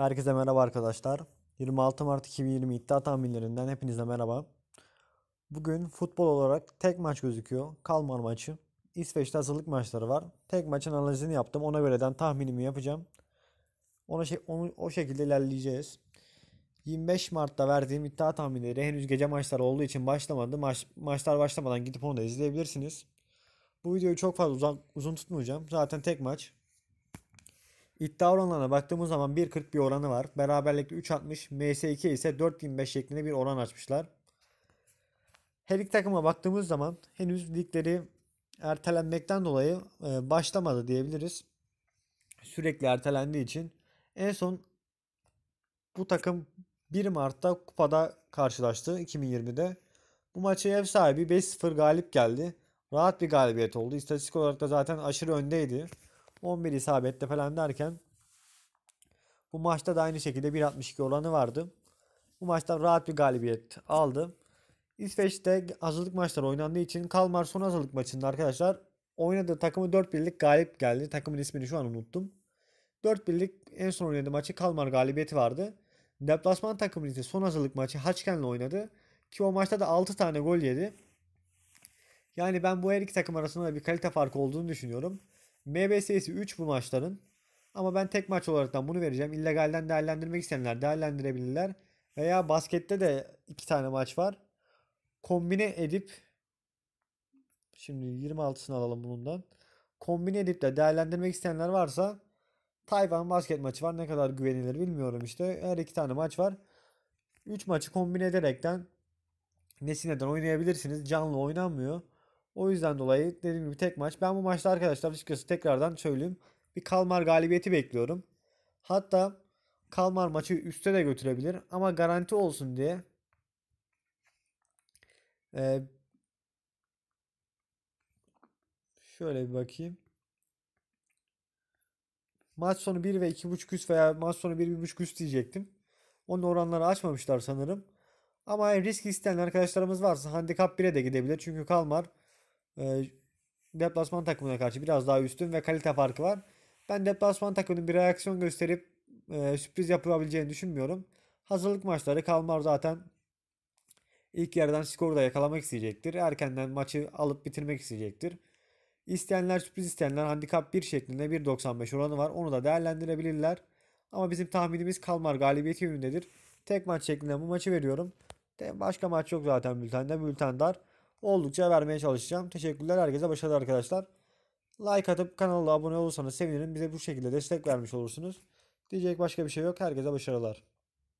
Herkese merhaba arkadaşlar. 26 Mart 2020 iddia tahminlerinden hepinize merhaba. Bugün futbol olarak tek maç gözüküyor. Kalmar maçı. İsveç'te hazırlık maçları var. Tek maçın analizini yaptım. Ona göreden tahminimi yapacağım. Ona şey, onu, o şekilde ilerleyeceğiz. 25 Mart'ta verdiğim iddia tahminleri henüz gece maçları olduğu için başlamadı. Maç, maçlar başlamadan gidip onu da izleyebilirsiniz. Bu videoyu çok fazla uzak, uzun tutmayacağım. Zaten tek maç. İddia oranlarına baktığımız zaman 1.40 bir oranı var. Beraberlikte 3.60, MS2 ise 4.25 şeklinde bir oran açmışlar. Her iki takıma baktığımız zaman henüz ligleri ertelenmekten dolayı e, başlamadı diyebiliriz. Sürekli ertelendiği için en son bu takım 1 Mart'ta kupada karşılaştı 2020'de. Bu maçı ev sahibi 5-0 galip geldi. Rahat bir galibiyet oldu. İstatistik olarak da zaten aşırı öndeydi. 11 isabette falan derken bu maçta da aynı şekilde 1.62 olanı vardı. Bu maçta rahat bir galibiyet aldı. İsveç'te hazırlık maçları oynandığı için Kalmar son hazırlık maçında arkadaşlar oynadığı takımı 4 birlik galip geldi. Takımın ismini şu an unuttum. 4 birlik en son oynadığı maçı Kalmar galibiyeti vardı. Deplasman takımı ise son hazırlık maçı Haçken'le oynadı. Ki o maçta da 6 tane gol yedi. Yani ben bu her iki takım arasında da bir kalite farkı olduğunu düşünüyorum. MBS'si 3 bu maçların. Ama ben tek maç olarak da bunu vereceğim. İllegalden değerlendirmek isteyenler değerlendirebilirler. Veya baskette de 2 tane maç var. Kombine edip şimdi 26'sını alalım bundan. Kombine edip de değerlendirmek isteyenler varsa Tayvan basket maçı var. Ne kadar güvenilir bilmiyorum işte. Her iki tane maç var. 3 maçı kombine ederekten Nesine'den oynayabilirsiniz. Canlı oynanmıyor. O yüzden dolayı dediğim gibi tek maç. Ben bu maçta arkadaşlar açıkçası tekrardan söyleyeyim. Bir Kalmar galibiyeti bekliyorum. Hatta Kalmar maçı üste de götürebilir ama garanti olsun diye ee, şöyle bir bakayım. Maç sonu 1 ve 2.5 üst veya maç sonu 1.5 üst diyecektim. Onun oranları açmamışlar sanırım. Ama risk isteyen arkadaşlarımız varsa handikap 1'e de gidebilir. Çünkü Kalmar e, deplasman takımına karşı biraz daha üstün ve kalite farkı var. Ben deplasman takımının bir reaksiyon gösterip e, sürpriz yapabileceğini düşünmüyorum. Hazırlık maçları Kalmar zaten ilk yerden skoru da yakalamak isteyecektir. Erkenden maçı alıp bitirmek isteyecektir. İsteyenler sürpriz isteyenler handikap 1 şeklinde 1.95 oranı var. Onu da değerlendirebilirler. Ama bizim tahminimiz Kalmar galibiyeti yönündedir. Tek maç şeklinde bu maçı veriyorum. Başka maç yok zaten bültende. Bülten dar oldukça vermeye çalışacağım. Teşekkürler herkese başarılar arkadaşlar. Like atıp kanala abone olursanız sevinirim. Bize bu şekilde destek vermiş olursunuz. Diyecek başka bir şey yok. Herkese başarılar.